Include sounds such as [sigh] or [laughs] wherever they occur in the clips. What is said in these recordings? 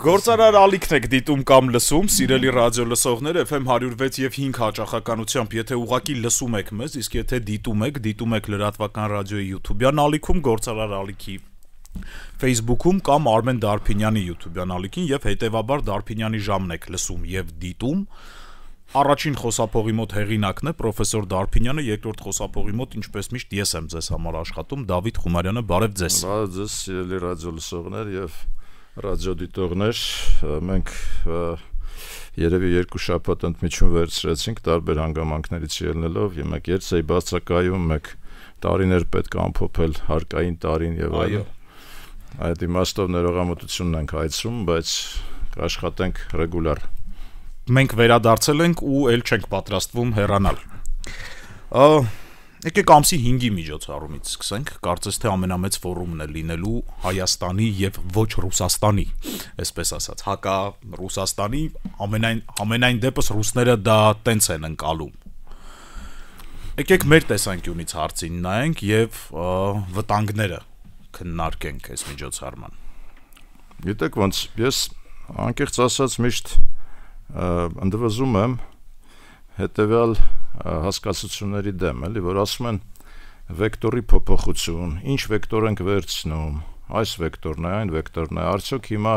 Գործարար ալիքն եք դիտում կամ լսում, սիրելի ռադիո լսողներ, FM 106 եւ 5 հաճախականությամբ, եթե ուղակի լսում եք մեզ, իսկ եթե դիտում եք, դիտում եք լրատվական ռադիոյի YouTube-յան ալիքում, գործարար ալիքի Facebook-ում կամ Արմեն Դարփինյանի YouTube-յան ալիքին եւ հետեւաբար Դարփինյանի ժամն եք լսում եւ դիտում։ Առաջին խոսափողի մոտ հեղինակն է պրոֆեսոր Դարփինյանը, երկրորդ խոսափողի մոտ ինչպես միշտ ես եմ ձեզ համար աշխատում, Դավիթ Խումարյանը, բարև ձեզ։ Բարև ձեզ, սիրելի ռադիո լսողներ եւ և ռադիոդիտողներ, մենք երևի երկու շաբաթ ընդմիջում վերցրեցինք տարբեր հանգամանքներից ելնելով, եւ մեկ երցեի բացակայում, մեկ տարիներ պետք է ամփոփել հարկային տարին եւ այլն։ Այդ իմաստով ներողամտությունն ենք հայցում, բայց կաշխատենք ռեգուլար։ Մենք վերադարձել ենք ու ել չենք պատրաստվում հեռանալ։ Ա Եկեք ամսի 5-ի միջոցառումից սկսենք, կարծես թե ամենամեծ ֆորումն է լինելու Հայաստանի եւ ոչ Ռուսաստանի, այսպես ասած, հակա Ռուսաստանի ամենայն ամենայն դեպս ռուսները դա տենց են ընկալում։ Եկեք մեր տեսանկյունից հարցին նայենք եւ վտանգները քննարկենք այս միջոցառման։ Գիտեք ոնց, ես անկեղծ ասած միշտ ընդվզում եմ, հետեւյալ հասկացությունների դեմ, էլի, որ ասում են վեկտորի փոփոխություն, ինչ վեկտոր ենք վերցնում, այս վեկտորն է, այն վեկտորն է, արդյոք հիմա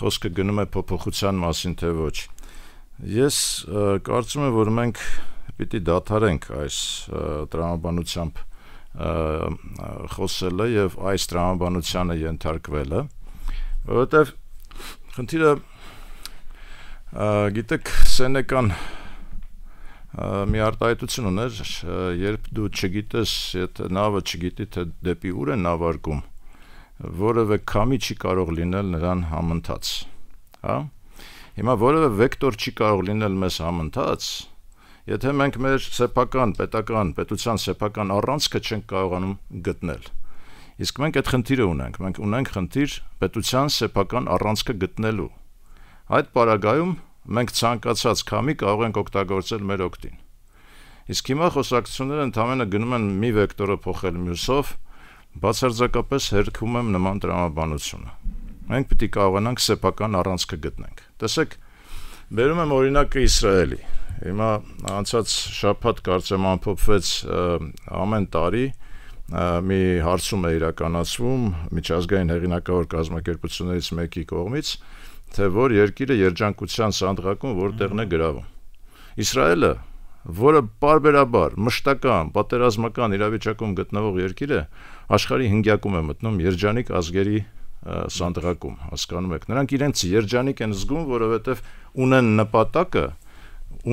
խոսքը գնում է փոփոխության մասին, թե ոչ։ Ես կարծում եմ, որ մենք պիտի դադարենք այս տրամաբանությամբ խոսելը եւ այս տրամաբանությանը ենթարկվելը, որովհետեւ խնդիրը գիտեք, սենեկան մի արտահայտություն ուներ, երբ դու չգիտես, եթե նավը չգիտի թե դեպի ուր է նավարկում, որևէ կամի չի կարող լինել նրան համընթաց, հա? Հիմա որևէ վեկտոր չի կարող լինել մեզ համընթաց, եթե մենք մեր սեփական, պետական, պետության սեփական առանցքը չենք կարողանում գտնել։ Իսկ մենք այդ խնդիրը ունենք, մենք ունենք խնդիր պետության սեփական առանցքը գտնելու։ Այդ պարագայում Մենք ցանկացած քամի կարող ենք օգտագործել մեր օգտին։ Իսկ հիմա խոսակցությունները ընդամենը գնում են մի վեկտորը փոխել մյուսով, բացարձակապես հերքում եմ նման տրամաբանությունը։ Մենք պիտի կարողանանք սեփական առանցքը գտնենք։ Տեսեք, վերում եմ օրինակը Իսրայելի։ Հիմա անցած շաբաթ կարծեմ ամփոփվեց ամեն տարի մի հարցում է իրականացվում միջազգային հեղինակավոր կազմակերպություններից մեկի կողմից, թե որ երկիրը երջանկության սանդղակում որտեղն է գրավում։ Իսրայելը, որը բարբերաբար մշտական պատերազմական իրավիճակում գտնվող երկիր է, աշխարհի հնգյակում է մտնում երջանիկ ազգերի սանդղակում, հասկանում եք։ Նրանք իրենց երջանիկ են զգում, որովհետև ունեն նպատակը,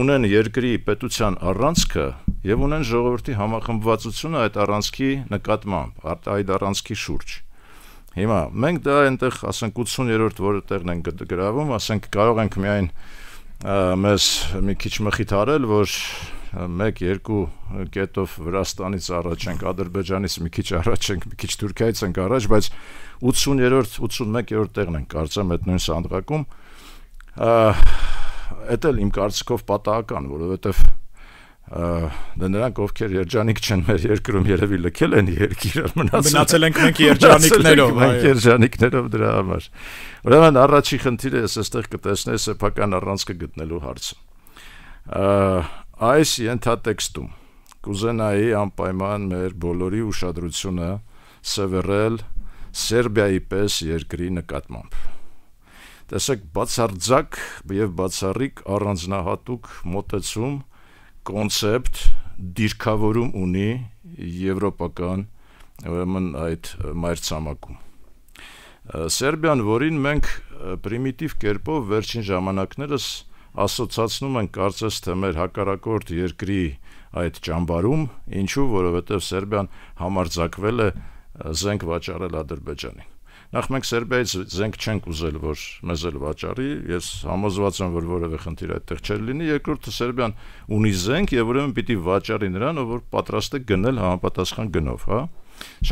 ունեն երկրի պետության առանցքը եւ ունեն ժողովրդի համախմբվածությունը այդ առանցքի նկատմամբ, այդ առանցքի շուրջ։ Հիմա մենք դա այնտեղ ասենք 80-րդ որտեղն են գրավում, ասենք կարող ենք միայն մեզ մի քիչ մխիթարել, որ 1-2 կետով Վրաստանից առաջ ենք, Ադրբեջանից մի քիչ առաջ ենք, մի քիչ Թուրքիայից ենք առաջ, բայց 80-րդ, 81-րդ տեղն ենք կարծեմ այդ նույն սանդղակում։ Այդ էլ իմ կարծիքով պատահական, որովհետև դա դե նրանք ովքեր երջանիկ չեն մեր երկրում երևի լքել են երկիրը մնացել մնացել ենք մենք երջանիկներով մենք երջանիկներով դրա համար ուրեմն առաջի խնդիրը ես էստեղ կտեսնեի սեփական առանցքը գտնելու հարցը այս ենթատեքստում կուզենայի անպայման մեր բոլորի ուշադրությունը սևեռել Սերբիայի պես երկրի նկատմամբ տեսեք բացարձակ եւ բացառիկ առանձնահատուկ մոտեցում կոնցեպտ դիրքավորում ունի եվրոպական ուրեմն այդ մայրցամաքում։ Սերբիան, որին մենք պրիմիտիվ կերպով վերջին ժամանակներս ասոցացնում են կարծես թե մեր հակառակորդ երկրի այդ ճամբարում, ինչու, որովհետև Սերբիան համարձակվել է զենք վաճառել Ադրբեջանին։ Նախ մենք Սերբիայից զենք չենք ուզել, որ մեզ էլ վաճառի, ես համոզված եմ, որ որևէ խնդիր այդտեղ չէր լինի։ Երկրորդը Սերբիան ունի զենք եւ ուրեմն պիտի վաճառի նրան, որ պատրաստ է գնել համապատասխան գնով, հա։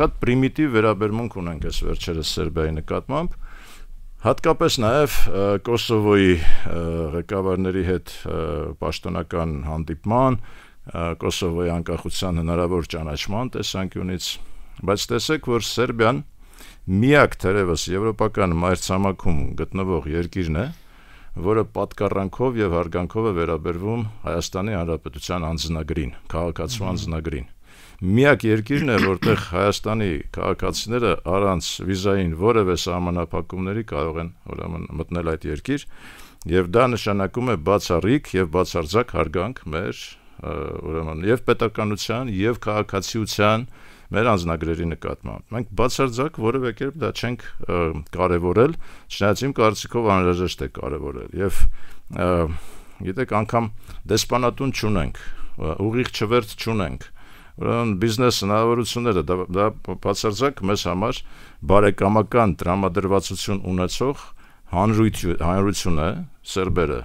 Շատ պրիմիտիվ վերաբերմունք ունենք այս վերջերս Սերբիայի նկատմամբ։ Հատկապես նաև Կոսովոյի ղեկավարների հետ պաշտոնական հանդիպման, Կոսովոյի անկախության հնարավոր ճանաչման տեսանկյունից, բայց տեսեք, որ Սերբիան միակ թերևս եվրոպական մայրցամաքում գտնվող երկիրն է, որը պատկառանքով եւ հարգանքով է վերաբերվում Հայաստանի Հանրապետության անձնագրին, քաղաքացու անձնագրին։ Միակ երկիրն է, որտեղ Հայաստանի քաղաքացիները առանց վիզային որևէ սահմանափակումների կարող են ուրեմն մտնել այդ երկիր, եւ դա նշանակում է բացառիկ եւ բացարձակ հարգանք մեր ուրեմն եւ պետականության եւ քաղաքացիության և մեր անձնագրերի նկատմամբ։ Մենք բացարձակ որևէ կերպ դա չենք կարևորել, չնայած իմ կարծիքով անհրաժեշտ է կարևորել։ Եվ գիտեք, անգամ դեսպանատուն չունենք, ուղիղ չվերթ չունենք ուրեմն բիզնես հնարավորությունները դա դա բացարձակ մեզ համար բարեկամական տրամադրվածություն ունեցող հանրություն հանրություն է սերբերը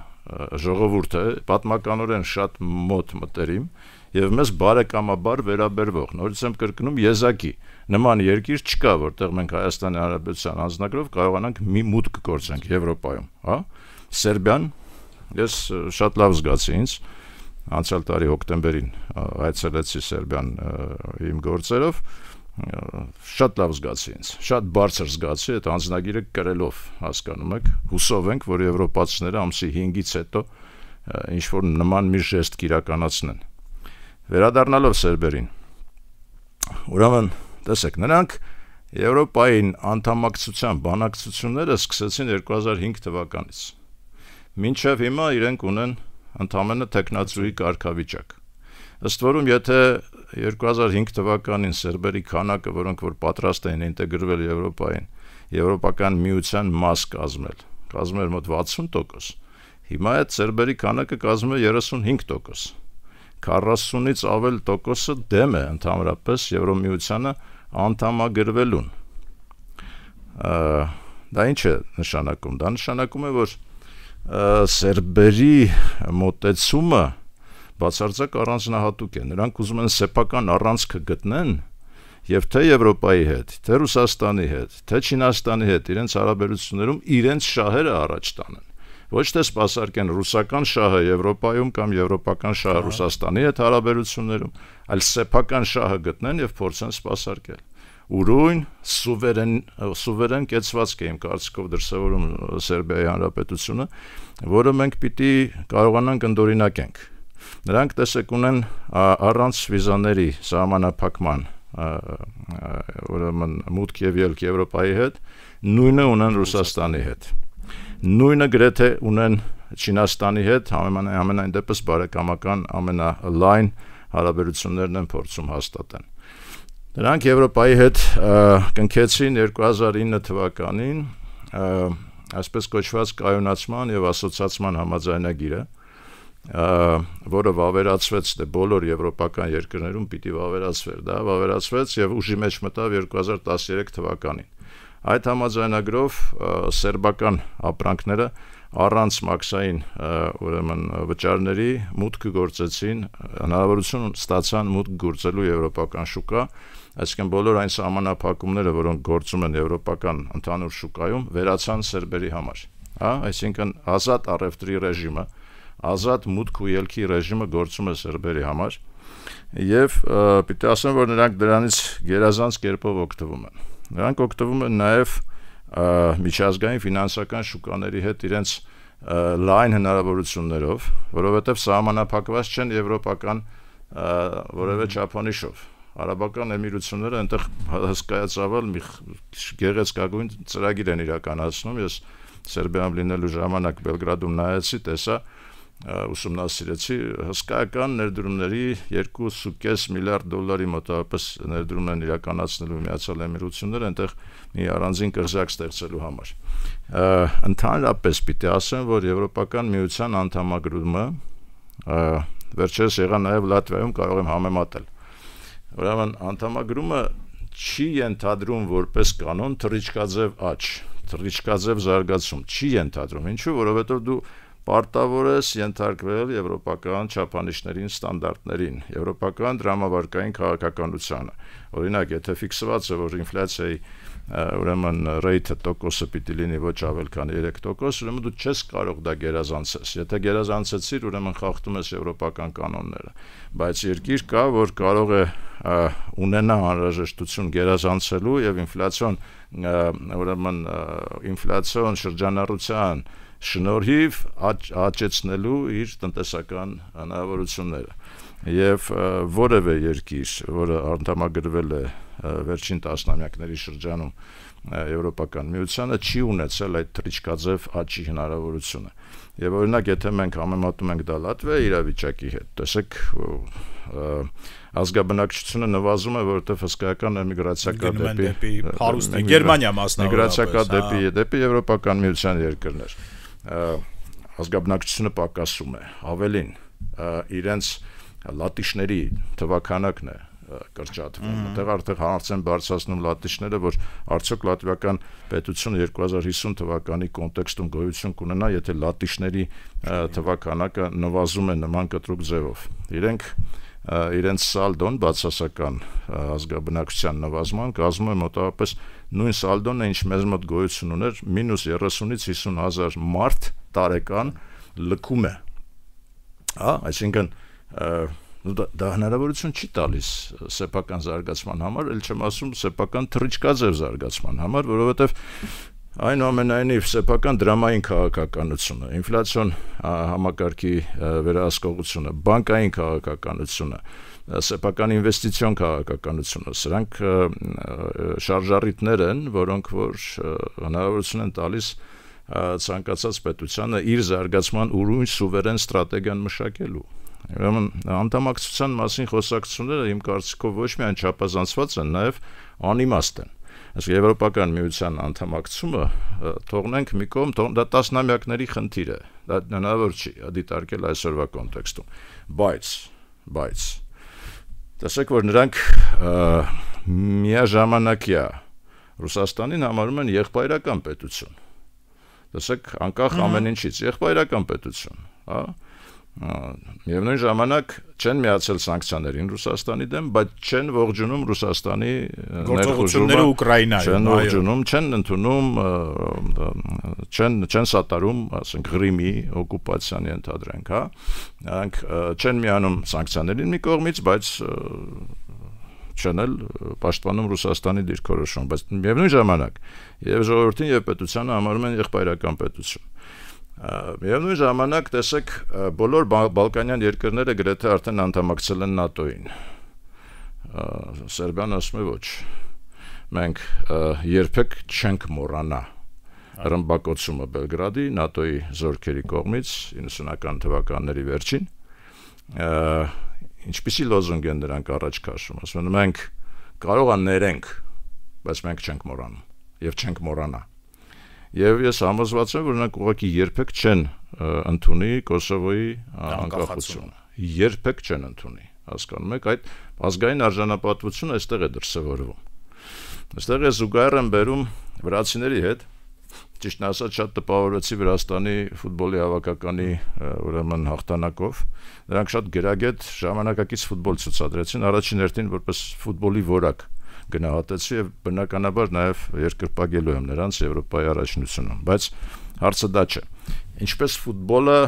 ժողովուրդը պատմականորեն շատ մոտ մտերիմ մոտ եւ մեզ բարեկամաբար վերաբերվող։ Նորից եմ կրկնում եզակի։ Նման երկիր չկա, որտեղ մենք Հայաստանի Հանրապետության անձնագրով կարողանանք մի մուտք գործենք Եվրոպայում, հա։ Սերբիան ես շատ լավ զգացի ինձ անցյալ տարի հոկտեմբերին այցելեցի Սերբիան իմ գործերով շատ լավ զգացի ինձ շատ բարձր զգացի այդ անձնագիրը կրելով հասկանում եք հուսով ենք որ եվրոպացիները ամսի 5-ից հետո ինչ որ նման մի ժեստ կիրականացնեն Վերադառնալով սերբերին։ Ուրեմն, տեսեք, նրանք Եվրոպային անդամակցության բանակցությունները սկսեցին 2005 թվականից։ Մինչև հիմա իրենք ունեն ընդամենը տեխնացուի կարգավիճակ։ Ըստ որում, եթե 2005 թվականին սերբերի քանակը, որոնք որ պատրաստ էին ինտեգրվել Եվրոպային, Եվրոպական միության մաս կազմել, կազմել մոտ 60%, հիմա այդ սերբերի քանակը կազմում է 35%։ 40-ից ավել տոկոսը դեմ է ընդհանրապես Եվրոմիությանը անդամագրվելուն։ Դա ինչ է նշանակում։ Դա նշանակում է, որ Սերբերի մտեցումը բացարձակ առանձնահատուկ է։ Նրանք ուզում են սեփական առանցքը գտնեն եւ թե Եվրոպայի հետ, թե Ռուսաստանի հետ, թե Չինաստանի հետ իրենց հարաբերություններում իրենց շահերը առաջ տանեն ոչ թե սпасարկեն ռուսական շահը Եվրոպայում կամ եվրոպական շահը Ռուսաստանի հետ հարաբերություններում, այլ սեփական շահը գտնեն եւ փորձեն սпасարկել ուրույն սուվերեն սուվերեն կեցվածք է իմ կարծիքով դրսևորում Սերբիայի հանրապետությունը, որը մենք պիտի կարողանանք ընդօրինակենք։ Նրանք տեսեք ունեն առանց վիզաների սահմանափակման ուրեմն մուտք եւ ելք Եվրոպայի հետ, նույնը ունեն Ռուսաստանի հետ։ Ա, նույնը գրեթե ունեն Չինաստանի հետ ամեն ամենայն դեպս բարեկամական ամենալայն հարաբերություններն են փորձում հաստատեն։ Նրանք Եվրոպայի հետ կնքեցին 2009 թվականին այսպես կոչված կայունացման եւ ասոցիացման համաձայնագիրը, որը վավերացվեց դե բոլոր եվրոպական երկրներում պիտի վավերացվեր, դա վավերացվեց եւ ուժի մեջ մտավ 2013 թվականին։ Այդ համաձայնագրով սերբական ապրանքները առանց մաքսային ուրեմն վճարների մուտք գործեցին հնարավորություն ստացան մուտք գործելու եվրոպական շուկա այսինքն բոլոր այն համանախապակումները որոնք գործում են եվրոպական ընդհանուր շուկայում վերացան սերբերի համար հա այսինքն ազատ առևտրի ռեժիմը ազատ մուտք ու ելքի ռեժիմը գործում է սերբերի համար եւ պիտի ասեմ որ նրանք դրանից գերազանց կերպով օգտվում են Նրանք օգտվում են նաև միջազգային ֆինանսական շուկաների հետ իրենց լայն հնարավորություններով, որովհետև սահմանափակված չեն եվրոպական որևէ չափանիշով։ Արաբական Էմիրությունները այնտեղ հսկայածավալ մի գեղեցկագույն ծրագիր են իրականացնում։ Ես Սերբիայում լինելու ժամանակ Բելգրադում նայեցի, տեսա, ուսումնասիրեցի հսկայական ներդրումների 2.5 միլիարդ դոլարի մոտավորապես ներդրում են իրականացնելու Միացյալ Էմիրությունները այնտեղ մի առանձին կղզակ ստեղծելու համար։ Ընդհանրապես պիտի ասեմ, որ Եվրոպական միության անդամագրումը վերջերս եղա նաև Լատվիայում կարող եմ համեմատել։ Ուրեմն անդամագրումը չի ենթադրում որպես կանոն թռիչքաձև աճ, թռիչքաձև զարգացում չի ենթադրում։ Ինչու՞, որովհետև դու Պարտավոր է ենթարկվել եվրոպական չափանիշներին, ստանդարտներին, եվրոպական դրամավարկային քաղաքականությանը։ Օրինակ, եթե ֆիքսված է, որ ինֆլյացիայի ուրեմն rate-ը տոկոսը պիտի լինի ոչ ավել քան 3%, ուրեմն դու չես կարող դա գերազանցես։ Եթե գերազանցեցիր, ուրեմն խախտում ես եվրոպական կանոնները։ Բայց երկիր կա, որ կարող է ունենա անհրաժեշտություն գերազանցելու եւ ինֆլյացիոն ուրեմն ինֆլյացիոն շրջանառության շնորհիվ աճ, աճեցնելու իր տնտեսական հնարավորությունները եւ որևէ երկիր, որը անդամագրվել է վերջին տասնամյակների շրջանում եվրոպական միությանը չի ունեցել այդ թրիչկաձև աճի հնարավորությունը։ Եվ օրինակ, եթե մենք համեմատում ենք դա Լատվիայի իրավիճակի հետ, տեսեք ազգաբնակչությունը նվազում է, որովհետև հսկայական էմիգրացիա կա դեպի հարուստը, Գերմանիա մասնավորապես, միգրացիա կա հա։ դեպի դեպի եվրոպական միության երկրներ։ Ա ազգաբնակչությունը պակասում է, ավելին իրենց լատիշների թվականակն է կրճատվում։ Այդտեղ արդեն հարց են բարձրացնում լատիշները, որ արդյոք լատվիական պետությունը 2050 թվականի կոնտեքստում գոյություն կունենա, եթե լատիշների թվականակը նվազում է նման կտրուկ ձևով։ Իրենք իրենց սալդոն բացասական ազգաբնակչության նվազման կազմում է մոտավորապես նույն սալդոնը ինչ մեզ մոտ գոյություն ուներ -30-ից 50000 մարդ տարեկան լքում է հա այսինքն դա, դա հնարավորություն չի տալիս սեփական զարգացման համար, ել չեմ ասում սեփական թրիչկաձև զարգացման համար, որովհետև այնուամենայնիվ սեփական դրամային քաղաքականությունը, ինֆլյացիոն համակարգի վերահսկողությունը, բանկային քաղաքականությունը, սեփական ինվեստիցիոն քաղաքականությունը։ Սրանք շարժառիթներ են, որոնք որ հնարավորություն են տալիս ցանկացած պետությանը իր զարգացման ուրույն սուվերեն ստրատեգիան մշակելու։ Ուրեմն անդամակցության մասին խոսակցությունները իմ կարծիքով ոչ միայն չափազանցված են, նաև անիմաստ են։ Իսկ Եվրոպական միության անդամակցումը թողնենք մի կողմ, թող դա տասնամյակների խնդիր է։ Դա հնարավոր չի հա, դիտարկել այսօրվա կոնտեքստում։ Բայց, բայց Տեսեք, որ նրանք միաժամանակյա Ռուսաստանին համարում են եղբայրական պետություն։ Տեսեք, անկախ ամեն ինչից եղբայրական պետություն, հա՞։ Միևնույն ժամանակ չեն միացել սանկցիաներին Ռուսաստանի դեմ, բայց չեն ողջունում Ռուսաստանի ներխուժումը Ուկրաինայում, չեն ողջունում, չեն ընդունում, չեն չեն սատարում, ասենք Ղրիմի օկուպացիան ենթադրենք, հա։ Նրանք չեն միանում սանկցիաներին մի կողմից, բայց չեն էլ պաշտպանում Ռուսաստանի դիրքորոշում, բայց միևնույն ժամանակ եւ ժողովրդին եւ պետությանը համարում են եղբայրական պետություն։ Միևնույն ժամանակ տեսեք բոլոր բալկանյան երկրները գրեթե արդեն անդամակցել են ՆԱՏՕ-ին։ Սերբիան ասում է ոչ։ Մենք երբեք չենք մոռանա ռմբակոծումը Բելգրադի ՆԱՏՕ-ի զորքերի կողմից 90-ական թվականների վերջին։ Ինչպիսի լոզունգ են նրանք առաջ քաշում, ասում են մենք կարողաններենք, բայց մենք չենք մոռանում եւ չենք մոռանա։ Եվ ես համոզված եմ, որ նրանք ուղղակի երբեք չեն ընդունի Կոսովոյի անկախությունը։ Երբեք չեն ընդունի, հասկանում եք, այդ ազգային արժանապատվությունը այստեղ է դրսևորվում։ Այստեղ է զուգահեռ են բերում վրացիների հետ։ Ճիշտն ասած, շատ տպավորեցի Վրաստանի ֆուտբոլի հավաքականի ուրեմն հաղթանակով։ Նրանք շատ գրագետ ժամանակակից ֆուտբոլ ցուցադրեցին առաջին հերթին որպես ֆուտբոլի ворակ գնահատեցի եւ բնականաբար նաեւ երկրպագելու եմ նրանց Եվրոպայի առաջնությունում, բայց հարցը դա չէ։ Ինչպես ֆուտբոլը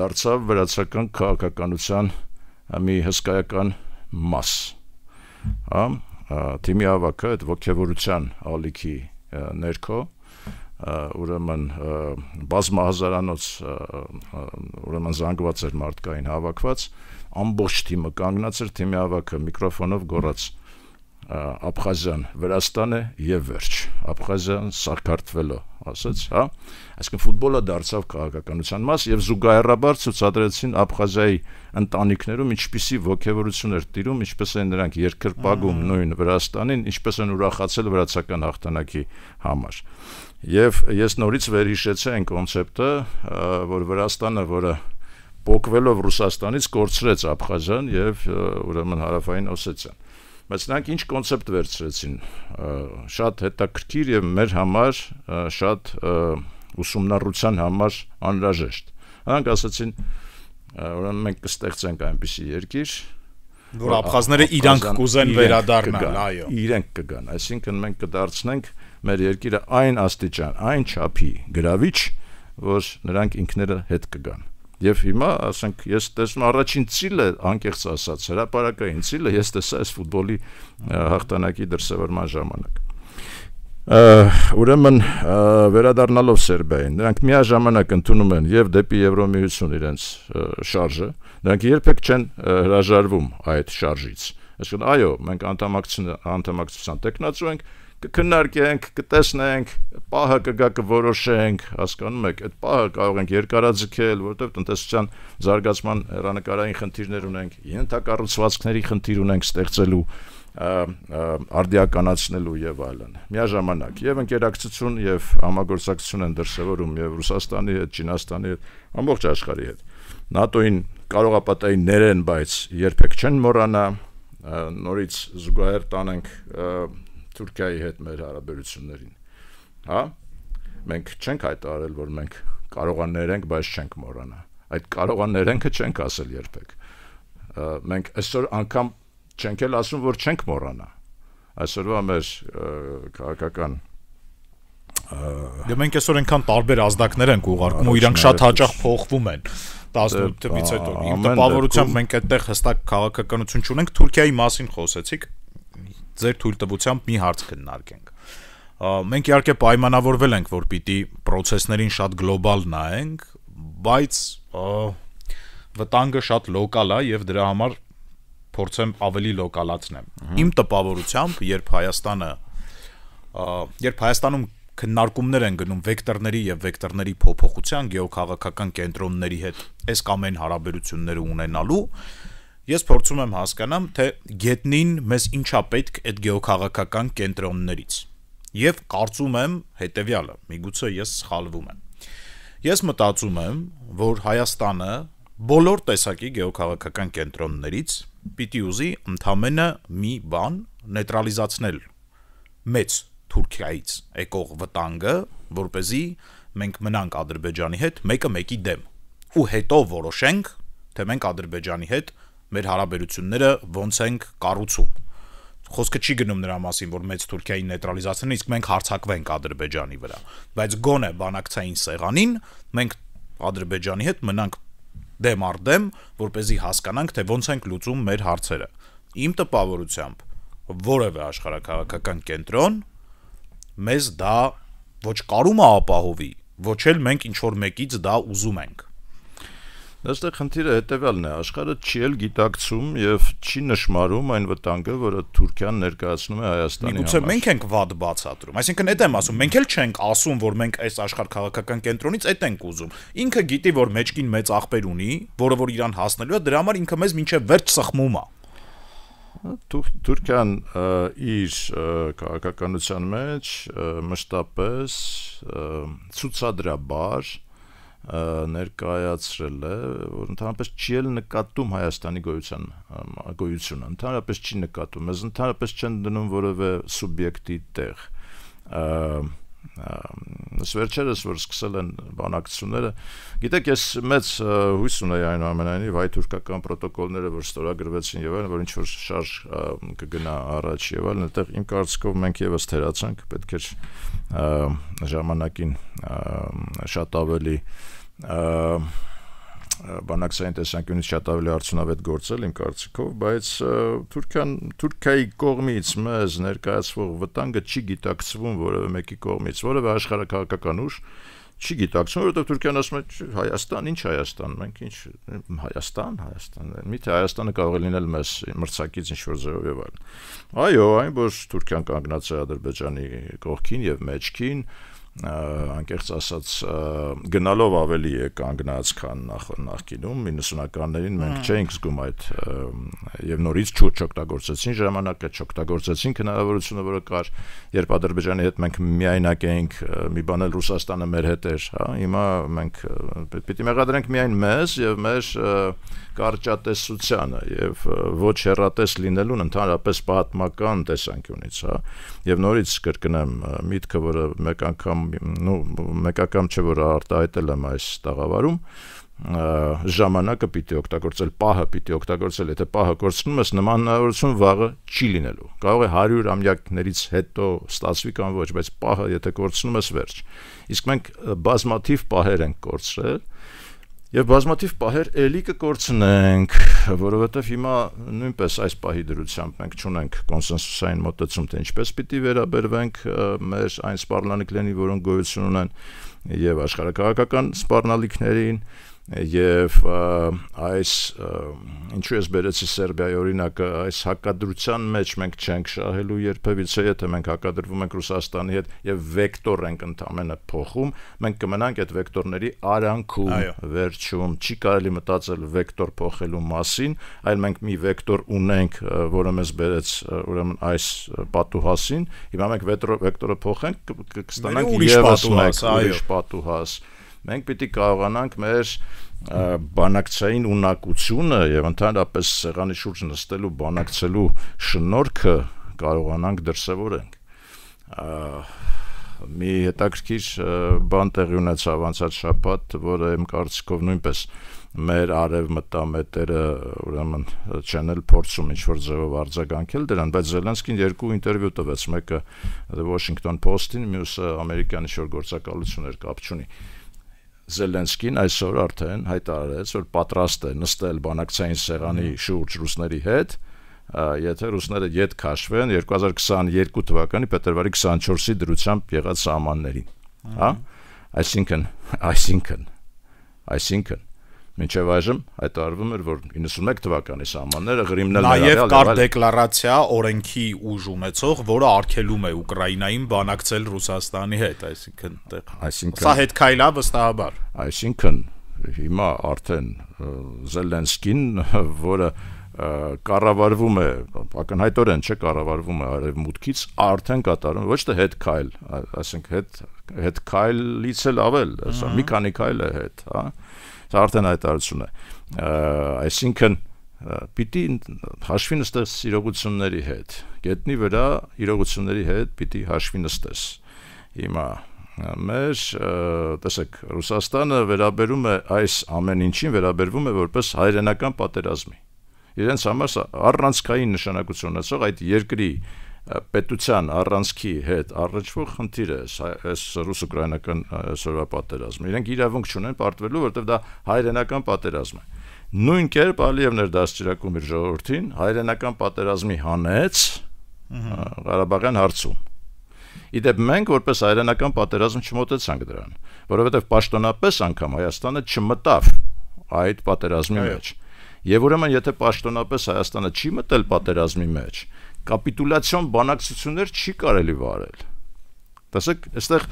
դարձավ վրացական քաղաքականության մի հսկայական մաս։ Համ թիմի հավաքը այդ ողջավորության ալիքի ներքո ուրեմն բազմահազարանոց ուրեմն զանգված էր մարդկային հավաքված ամբողջ թիմը կանգնած էր թիմի հավաքը միկրոֆոնով գոռաց թիմ Աբխազիան Վրաստանը եւ վերջ։ Աբխազիան սակարտվելը, ասաց, հա։ Այսինքն ֆուտբոլը դարձավ քաղաքականության մաս եւ զուգահեռաբար ցուցադրեցին Աբխազիայի ընտանիքներում ինչպիսի ողքեվորություն էր տիրում, ինչպես են նրանք երկրպագում նույն Վրաստանին, ինչպես են ուրախացել վրացական հաղթանակի համար։ Եվ ես նորից վերհիշեցի այն կոնցեպտը, որ Վրաստանը, որը փոկվելով Ռուսաստանից կորցրեց Աբխազիան եւ ուրեմն հարավային Օսեթիան բայց նրանք ինչ կոնցեպտ վերցրեցին շատ հետաքրքիր եւ մեր համար շատ ուսումնառության համար անհրաժեշտ նրանք ասացին ուրեմն մենք կստեղծենք այնպիսի երկիր որ աբխազները իրանք կուզեն վերադառնալ այո իրենք կգան այսինքն մենք կդարձնենք մեր երկիրը այն աստիճան այն չափի գրավիչ որ նրանք ինքները հետ կգան Եվ հիմա, ասենք, ես տեսնում առաջին ցիլը, անկեղծ ասած, հրաապարակային ցիլը ես տեսա այս ֆուտբոլի հաղթանակի դրսևորման ժամանակ։ Ուրեմն վերադառնալով Սերբիային, նրանք միաժամանակ ընդունում են եւ դեպի Եվրոմիություն իրենց շարժը, նրանք երբեք չեն հրաժարվում այդ շարժից։ Այսինքն, այո, մենք անդամակցության անդամակցության տեխնացու ենք, կքննարկենք, կտեսնենք, պահը կգա կորոշենք, հասկանում եք, այդ պահը կարող ենք երկարաձգել, որովհետև տնտեսության զարգացման հերանեկարային խնդիրներ ունենք, ենթակառուցվածքների խնդիր ունենք ստեղծելու արդիականացնելու եւ այլն։ Միաժամանակ եւ ինտերակցիոն եւ համագործակցություն են դրսեւորում եւ Ռուսաստանի հետ, Չինաստանի հետ, ամբողջ աշխարհի հետ։ ՆԱՏՕ-ին կարող ապատային ներեն, բայց երբեք չեն մոռանա նորից զուգահեռ տանենք և, Թուրքիայի հետ մեր հարաբերություններին։ Հա։ Մենք չենք հայտարարել, որ մենք կարողաններ ենք, բայց չենք մոռանա։ Այդ կարողաններ ենքը չենք ասել երբեք։ Մենք այսօր անգամ չենք էլ ասում, որ չենք մոռանա։ Այսօրվա մեր քաղաքական Դե մենք այսօր այնքան տարբեր ազդակներ ենք ուղարկում ու իրանք շատ հաճախ փոխվում են 18-ից դե, հետո։ Իմ տպավորությամբ մենք այդտեղ հստակ քաղաքականություն չունենք Թուրքիայի մասին խոսեցիք ձեր թույլտվությամբ մի հարց քննարկենք։ Մենք իհարկե պայմանավորվել ենք, որ պիտի process-ներին շատ գլոբալ նայենք, բայց վտանգը շատ լոկալ է եւ դրա համար փորձեմ ավելի լոկալացնեմ։ Իմ տպավորությամբ, երբ Հայաստանը երբ Հայաստանում քննարկումներ են գնում վեկտորների եւ վեկտորների փոփոխության գեոքաղաքական կենտրոնների հետ այս կամ այն հարաբերությունները ունենալու ես փորձում եմ հասկանամ, թե գետնին մեզ ինչա պետք այդ գեոքաղաքական կենտրոններից։ Եվ կարծում եմ հետեւյալը, միգուցե ես սխալվում եմ։ Ես մտածում եմ, որ Հայաստանը բոլոր տեսակի գեոքաղաքական կենտրոններից պիտի ուզի ընդամենը մի բան նեյտրալիզացնել մեծ Թուրքիայից եկող վտանգը, որ เป զի մենք մնանք Ադրբեջանի հետ մեկը մեկի դեմ։ Ու հետո որոշենք, թե մենք Ադրբեջանի հետ մեր հարաբերությունները ոնց ենք կառուցում։ Խոսքը չի գնում նրա մասին, որ մեծ Թուրքիայի նեյտրալիզացիան, իսկ մենք հարցակվենք Ադրբեջանի վրա, բայց գոնե բանակցային սեղանին մենք Ադրբեջանի հետ մնանք դեմ առ դեմ, որ เป զի հասկանանք, թե ոնց ենք լուծում մեր հարցերը։ Իմ տպավորությամբ որևէ աշխարհակաղակական կենտրոն մեզ դա ոչ կարում է ապահովի, ոչ էլ մենք ինչ որ մեկից դա ուզում ենք։ Այստեղ խնդիրը հետևյալն է, աշխարհը չի էլ գիտակցում եւ չի նշмарում այն վտանգը, որը Թուրքիան ներկայացնում է Հայաստանի համար։ Միգուցե մենք ենք ված բացատրում։ Այսինքն այդ եմ ասում, մենք էլ չենք ասում, որ մենք այս աշխարհ քաղաքական կենտրոնից այդ ենք ուզում։ Ինքը գիտի, որ մեջքին մեծ ախպեր ունի, որը որ իրան հասնելու է, դրա համար ինքը մեզ ոչ վերջ սխմում է։ Թուրքիան իր քաղաքականության մեջ մշտապես ցուցադրաբար ներկայացրել է, որ ընդհանրապես չի էլ նկատում Հայաստանի գոյության գոյությունը, ընդհանրապես չի նկատում, ես ընդհանրապես չեն դնում որևէ սուբյեկտի տեղ։ Այս վերջերս որ սկսել են բանակցությունները, գիտեք, ես մեծ հույս ունեի այնուամենայնիվ հայ թուրքական պրոտոկոլները, որ ստորագրվեցին եւ այլն, որ ինչ որ շարժ կգնա առաջ եւ այլն, այդտեղ իմ կարծիքով մենք եւս թերացանք, պետք էր ժամանակին շատ ավելի ա, բանակցային տեսանկյունից շատ ավելի արդյունավետ գործել իմ կարծիքով, բայց Թուրքիան Թուրքիայի կողմից մեզ ներկայացվող վտանգը չի գիտակցվում որևէ մեկի կողմից, որևէ աշխարհակահաղական ուժ չի գիտակցում, որովհետև Թուրքիան ասում է Հայաստան, ի՞նչ Հայաստան, մենք ի՞նչ Հայաստան, Հայաստան։ Միթե Հայաստանը կարող է լինել մեզ մրցակից ինչ-որ ձևով եւ այլն։ Այո, այն որ Թուրքիան կանգնած է Ադրբեջանի կողքին եւ մեջքին, անկեղծ ասած գնալով ավելի է կանգնած քան նախ նախկինում 90-ականներին մենք չէինք զգում այդ եւ նորից ճուճ օգտագործեցին ժամանակը չօգտագործեցին հնարավորությունը որը կար երբ ադրբեջանի հետ մենք միայնակ էինք մի բան էլ ռուսաստանը մեր հետ էր հա հիմա մենք պիտի մեղադրենք միայն մեզ եւ մեր կարճատեսությանը եւ ոչ հերատես լինելուն ընդհանրապես պատմական տեսանկյունից հա եւ նորից կրկնեմ միտքը որը մեկ անգամ ну մեկական չէ որ արտահայտել եմ այս տաղավարում ժամանակը պիտի օգտագործել, պահը պիտի օգտագործել, եթե պահը կորցնում ես, նման հնարավորություն վաղը չի լինելու։ Կարող է 100 ամյակներից հետո ստացվի կամ ոչ, բայց պահը եթե կորցնում ես, վերջ։ Իսկ մենք բազմաթիվ պահեր ենք կորցրել, Եվ բազմաթիվ պահեր էլի կկորցնենք, որովհետև հիմա նույնպես այս պահի դրությամբ մենք չունենք կոնսենսուսային մոտեցում, թե ինչպես պիտի վերաբերվենք մեր այն սպառնալիքներին, որոնք գոյություն ունեն եւ աշխարհակահաղական սպառնալիքներին, եւ այս ինչու ես բերեցի Սերբիայի օրինակը այս հակադրության մեջ մենք չենք շահելու երբևիցե եթե մենք հակադրվում ենք Ռուսաստանի հետ եւ վեկտոր ենք ընդամենը փոխում մենք կմնանք այդ վեկտորների արանքում վերջում չի կարելի մտածել վեկտոր փոխելու մասին այլ մենք մի վեկտոր ունենք որը մեզ բերեց ուրեմն այս պատուհասին հիմա մենք վեկտորը փոխենք կստանանք եւս մեկ ուրիշ պատուհաս այո մենք պիտի կարողանանք մեր բանակցային ունակությունը եւ ընդհանրապես սեղանի շուրջ նստելու բանակցելու շնորհքը կարողանանք դրսևորենք մի հետաքրքիր բան տեղի ունեցավ անցած շաբաթ, որը իմ կարծիքով նույնպես մեր արևմտամետերը ուրեմն չեն էլ փորձում ինչ որ ձևով արձագանքել դրան, բայց Զելենսկին երկու ինտերվյու տվեց, մեկը The Washington Post-ին, մյուսը ամերիկյան ինչ որ գործակալություններ կապ չունի։ Զելենսկին այսօր արդեն հայտարարեց, որ պատրաստ է նստել բանակցային սեղանի շուրջ ռուսների հետ, եթե ռուսները յետ քաշվեն 2022 թվականի փետրվարի 24-ի դրությամբ եղած սահմաններին, հա? Այսինքն, այսինքն, այսինքն Մինչև այժմ հայտարարվում էր, որ 91 թվականի սահմանները Ղրիմն էլ նաև կար դեկլարացիա օրենքի ուժ ունեցող, որը արգելում է Ուկրաինային բանակցել Ռուսաստանի հետ, այսինքն այդտեղ։ Այսինքն սա հետքայլա վստահաբար։ Այսինքն հիմա արդեն Զելենսկին, որը կառավարվում է ակնհայտորեն չէ կառավարվում է արևմուտքից արդեն կատարում ոչ թե հետ քայլ ասենք հետ հետ քայլից էլ ավել ասա մի քանի քայլ է հետ հա Սա արդեն հայտարարություն է։ Այսինքն պիտի հաշվի նստես իրողությունների հետ։ Գետնի վրա իրողությունների հետ պիտի հաշվի նստես։ Հիմա մեր տեսեք Ռուսաստանը վերաբերում է այս ամեն ինչին վերաբերվում է որպես հայրենական պատերազմի։ Իրենց համար սա առանցքային նշանակություն ունեցող այդ երկրի պետության առանցքի հետ առնչվող խնդիր է այս ռուս-ուկրաինական սովա պատերազմը։ Իրենք իրավունք չունեն պարտվելու, որովհետև դա հայրենական պատերազմ է։ Նույն կերպ Ալիևն էր դաստիարակում իր ժողովրդին հայրենական պատերազմի հանեց Ղարաբաղյան հարցում։ Իդեպ մենք որպես հայրենական պատերազմ չմոտեցանք դրան, որովհետև պաշտոնապես անգամ Հայաստանը չմտավ այդ պատերազմի մեջ։ Եվ ուրեմն եթե պաշտոնապես Հայաստանը չի մտել պատերազմի մեջ, մեջ կապիտուլյացիոն բանակցություններ չի կարելի վարել։ Տեսեք, այստեղ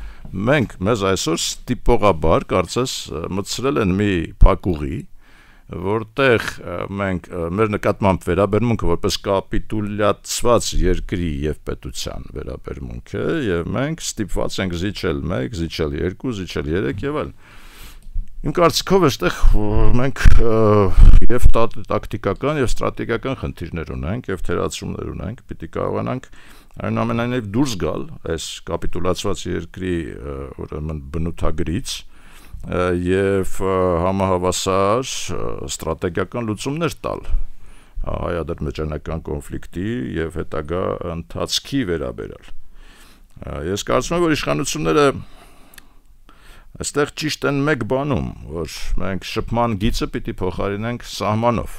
մենք մեզ այսօր ստիպողաբար կարծես մցրել են մի փակուղի, որտեղ մենք մեր նկատմամբ վերաբերմունքը որպես կապիտուլյացված երկրի եւ պետության վերաբերմունք է եւ մենք ստիպված ենք զիջել 1, զիջել 2, զիջել 3 եւ այլն։ Իմ կարծիքով այստեղ մենք եւ տակտիկական եւ ստրատեգիական խնդիրներ ունենք եւ թերացումներ ունենք, պիտի կարողանանք այնուամենայնիվ դուրս գալ այս կապիտուլացված երկրի ուրեմն բնութագրից եւ համահավասար ստրատեգիական լուծումներ տալ հայ-ադրբեջանական կոնֆլիկտի եւ հետագա ընթացքի վերաբերյալ։ Ես կարծում եմ, որ իշխանությունները Այստեղ ճիշտ են մեկ բանում, որ մենք շփման գիծը պիտի փոխարինենք սահմանով։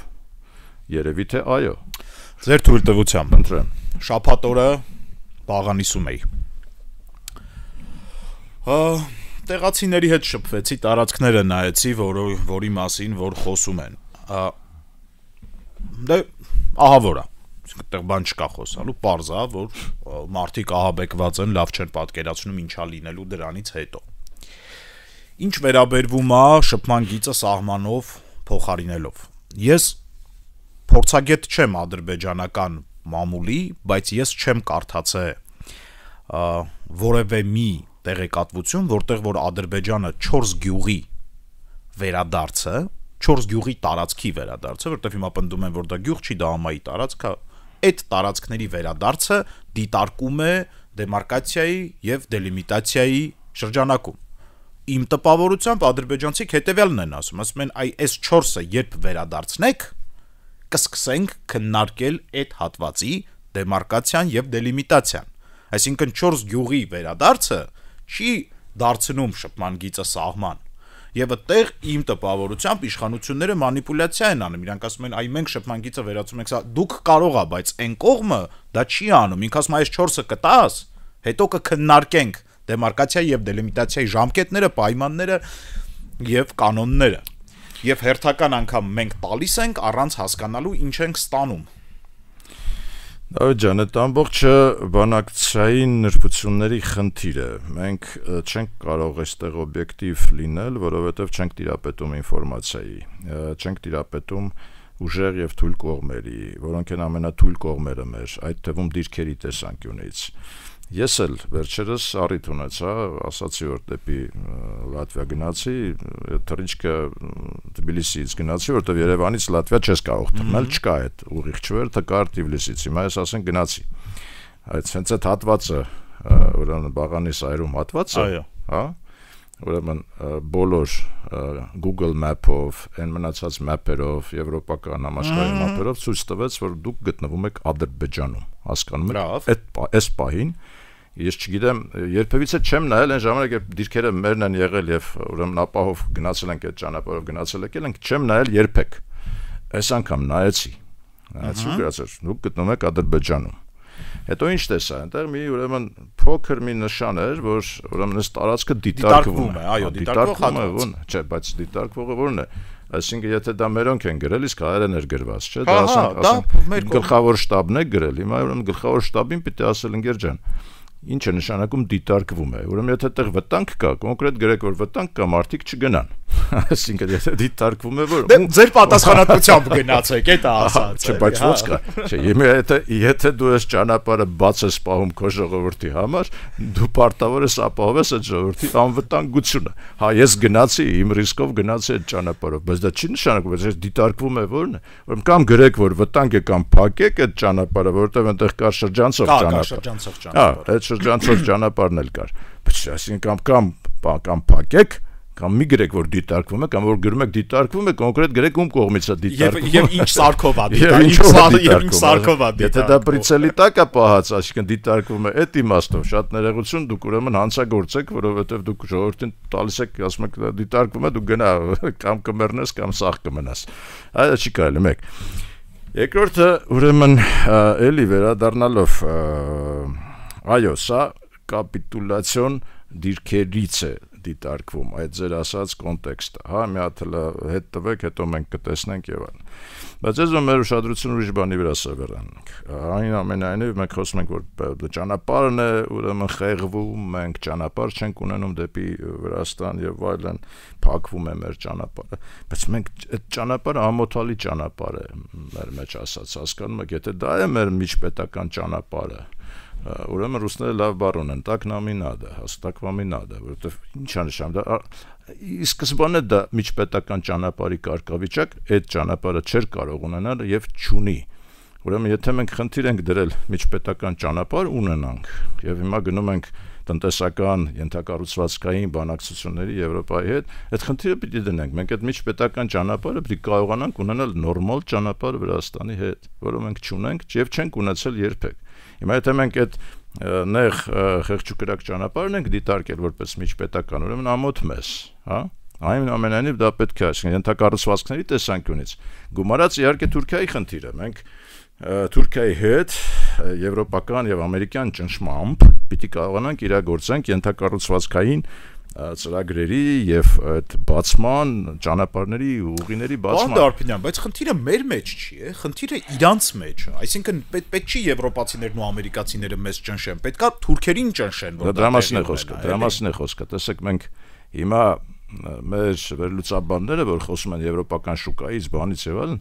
Երևի թե այո։ Ձեր թույլտվությամբ։ Ընտրեմ։ Շաբաթ օրը Բաղանիսում էի։ Հա տեղացիների հետ շփվեցի, տարածքները նայեցի, որ, որի մասին որ խոսում են։ Ա, Դե ահա որա։ Այդտեղ բան չկա խոսալու, parza, որ մարդիկ ահաբեկված են, լավ չեն պատկերացնում ինչա լինելու դրանից հետո։ Ինչ վերաբերվում է շփման գիծը սահմանով փոխարինելով։ Ես փորձագետ չեմ ադրբեջանական մամուլի, բայց ես չեմ կարդացե որևէ մի տեղեկատվություն, որտեղ որ Ադրբեջանը 4 գյուղի վերադարձը, 4 գյուղի տարածքի վերադարձը, որտեղ հիմա պնդում են, որ դա գյուղ չի, դա ամայի տարածքա, այդ տարածքների վերադարձը դիտարկում է դեմարկացիայի եւ դելիմիտացիայի շրջանակում իմ տպավորությամբ ադրբեջանցիք հետեւյալն են ասում, ասում են այ այս 4-ը երբ վերադարձնեք, կսկսենք քննարկել այդ հատվածի դեմարկացիան եւ դելիմիտացիան։ Այսինքն 4 գյուղի վերադարձը չի դարձնում շփման գիծը սահման։ Եվ այդտեղ իմ տպավորությամբ իշխանությունները մանիպուլյացիա են անում։ Իրանք ասում են, այ մենք շփման գիծը վերացում ենք, սա դուք կարող ա, բայց այն կողմը դա չի անում։ Ինք ասում այս 4-ը կտաս, հետո կքննարկենք, դեմարկացիա եւ դելիմիտացիայի ժամկետները, պայմանները եւ կանոնները։ Եվ հերթական անգամ մենք տալիս ենք առանց հասկանալու ինչ ենք ստանում։ Դավիթ ջան, այդ ամբողջը բանակցային նրբությունների խնդիր է։ Մենք չենք կարող այստեղ օբյեկտիվ լինել, որովհետև չենք տիրապետում ինֆորմացիայի, չենք տիրապետում ուժեղ եւ թույլ կողմերի, որոնք են ամենաթույլ կողմերը մեր, այդ թվում դիրքերի տեսանկյունից։ Ես էլ վերջերս առիթ ունեցա, ասացի որ դեպի Լատվիա գնացի, թրիչկը Թբիլիսիից գնացի, որտեղ Երևանից Լատվիա չես կարող թռնել, չկա այդ ուղիղ չվեր, թկար Թբիլիսից։ Հիմա ես ասեն գնացի։ Այդ sense այդ հատվածը, որան բաղանի սայրում հատվածը, այո, հա, ուրեմն բոլոր Google Map-ով, այն մնացած map-երով, եվրոպական համաշխարհային map-երով ցույց տվեց, որ դուք գտնվում եք Ադրբեջանում, հասկանում եք։ Այդ այս պահին ես չգիտեմ, երբևիցե չեմ նայել այն ժամանակ, երբ դիրքերը մերն են եղել եւ ուրեմն ապահով գնացել ենք այդ ճանապարհով գնացել եկել ենք, չեմ նայել երբեք։ Այս անգամ նայեցի։ Նայեցի գրած էր, դուք գտնվում եք Ադրբեջանում Հետո ինչ տեսա, այնտեղ մի ուրեմն փոքր մի նշան էր, որ ուրեմն այս տարածքը դիտարկվում է, այո, դիտարկվում է, ո՞ն, չէ, բայց դիտարկվողը ո՞րն է։ Այսինքն եթե դա մերոնք են գրել, իսկ հայերեն էր գրված, չէ, դա ասենք, ասենք գլխավոր շտաբն է գրել։ Հիմա ուրեմն գլխավոր շտաբին պիտի ասել ընկեր ջան, ինչ է նշանակում դիտարկվում է։ Ուրեմն եթե այդտեղ վտանգ կա, կոնկրետ գրեք որ վտանգ կա, մարդիկ չգնան։ Այսինքն եթե դիտարկվում է որ դե, ձեր պատասխանատվությամբ գնացեք, այդ է ասած։ Չէ, բայց հա։ ոչ կա։ Չէ, եթե եթե դու ես ճանապարհը բաց ես պահում քո ժողովրդի համար, դու պարտավոր ես ապահովես այդ ժողովրդի անվտանգությունը։ Հա, ես գնացի, իմ ռիսկով գնացի այդ ճանապարհով, բայց դա չի նշանակում, որ ես դիտարկվում է որն է։ Ուրեմն կամ գրեք, որ վտանգ է կամ փակեք այդ ճանապարհը, որովհետև այնտեղ կա շրջանցող հա, ճանապարհ։ Կա շրջանցող ճանապարհ։ Հա, այդ շրջանցող ճանապարհն էլ կար։ Բայց այսինքն կամ կամ կամ փակեք կամ մի գրեք որ դիտարկվում է կամ որ գրում եք դիտարկվում է կոնկրետ գրեք ում կողմից է դիտարկվում եւ եւ ինչ սարքով է [laughs] դիտարկվում եւ ինչ սարքով է դիտարկվում եթե դա պրիցելի տակ է պահած այսինքն դիտարկվում է այդ իմաստով շատ ներողություն դուք ուրեմն հանցագործեք որովհետեւ դուք ժողովրդին տալիս եք ասում եք դիտարկվում է դու գնա [laughs] կամ կմեռնես կամ սախ կմնաս այո չի կարելի մեկ երկրորդը ուրեմն էլի վերադառնալով այո սա կապիտուլացիոն դիրքերից է դիտարկվում, այդ ձեր ասած կոնտեքստը, հա, մի հատ հետ տվեք, հետո մենք կտեսնենք եւ այլն։ Բայց ես ում մեր ուշադրությունը ուրիշ բանի վրա սևերանք։ Այն ամենայնիվ մենք խոսում ենք, որ ճանապարհն է ուրեմն խեղվում, մենք ճանապարհ չենք ունենում դեպի Վրաստան եւ այլն, փակվում է մեր ճանապարհը, բայց մենք այդ ճանապարհը ամոթալի ճանապարհ է մեր մեջ ասած, հասկանում եք, եթե դա է մեր միջպետական ճանապարհը ուրեմն ռուսները լավ բառ ունեն տակնամի նադա հաստակվամի նադա որովհետեւ ի՞նչ է նշան դա ի սկզբանե դա միջպետական ճանապարհի կարգավիճակ այդ ճանապարհը չէր կարող ունենալ եւ չունի Ուրեմն եթե մենք խնդիր ենք դրել միջպետական ճանապարհ ունենանք եւ հիմա գնում ենք տնտեսական ենթակառուցվածքային բանակցությունների Եվրոպայի հետ, այդ խնդիրը պիտի դնենք։ Մենք այդ միջպետական ճանապարհը պիտի կարողանանք ունենալ նորմալ ճանապարհ Վրաստանի հետ, որը մենք չունենք եւ չենք ունեցել երբեք։ Հիմա եթե մենք այդ նեղ խեղճուկրակ ճանապարհն ենք դիտարկել որպես միջպետական, ուրեմն ամոթ մեզ, հա? Այն ամենայնիվ դա պետք է, այսինքն ենթակառուցվածքների տեսանկյունից։ Գումարած իհարկե Թուրքիայի խնդիրը, մենք Թուրքիայի հետ եվրոպական եւ ամերիկյան ճնշմամբ պիտի կարողանանք իրագործենք ենթակառուցվածքային ծրագրերի եւ այդ բացման ճանապարհների ու ուղիների բացման։ Պարոն Դարփինյան, բայց խնդիրը մեր մեջ չի, է, խնդիրը իրանց մեջ է։ Այսինքն պետք չի եվրոպացիներն ու ամերիկացիները մեզ ճնշեն, պետքա թուրքերին ճնշեն, որ դա մասին է խոսքը, դրա մասին է խոսքը։ Տեսեք, մենք հիմա մեր վերլուծաբանները, որ խոսում են եվրոպական շուկայից, բանից եւ այլն,